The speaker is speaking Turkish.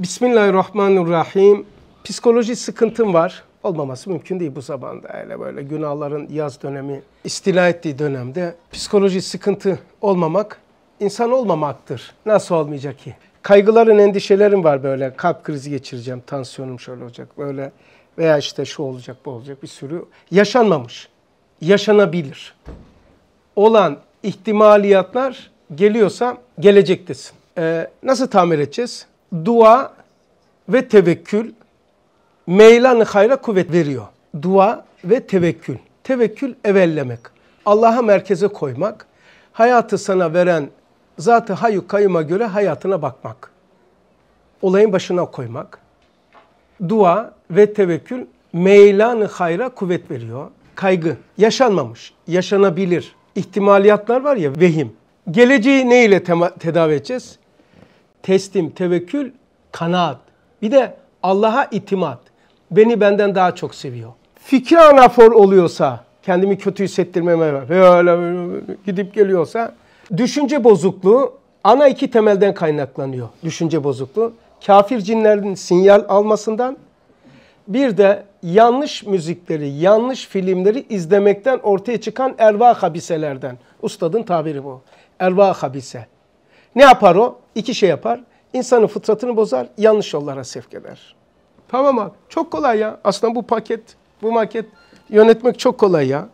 Bismillahirrahmanirrahim. Psikoloji sıkıntım var. Olmaması mümkün değil bu zamanda. Öyle böyle günahların yaz dönemi istila ettiği dönemde psikoloji sıkıntı olmamak insan olmamaktır. Nasıl olmayacak ki? Kaygıların, endişelerim var böyle. Kalp krizi geçireceğim, tansiyonum şöyle olacak, böyle veya işte şu olacak, bu olacak bir sürü. Yaşanmamış, yaşanabilir. Olan ihtimaliyatlar geliyorsa gelecektesin. Ee, nasıl tamir edeceğiz? dua ve tevekkül meylan hayra kuvvet veriyor. Dua ve tevekkül. Tevekkül evellemek. Allah'a merkeze koymak. Hayatı sana veren zatı hayu kayıma göre hayatına bakmak. Olayın başına koymak. Dua ve tevekkül meylan hayra kuvvet veriyor. Kaygı yaşanmamış, yaşanabilir. İhtimaliyatlar var ya vehim. Geleceği ne ile tedavi edeceğiz? teslim, tevekkül, kanaat. Bir de Allah'a itimat. Beni benden daha çok seviyor. Fikri anafor oluyorsa, kendimi kötü hissettirmeme böyle gidip geliyorsa, düşünce bozukluğu ana iki temelden kaynaklanıyor. Düşünce bozukluğu. Kafir cinlerin sinyal almasından, bir de yanlış müzikleri, yanlış filmleri izlemekten ortaya çıkan erva habiselerden. Ustadın tabiri bu. Erva habise. Ne yapar o? İki şey yapar. İnsanın fıtratını bozar, yanlış yollara sevk eder. Tamam abi. Çok kolay ya. Aslında bu paket, bu maket yönetmek çok kolay ya.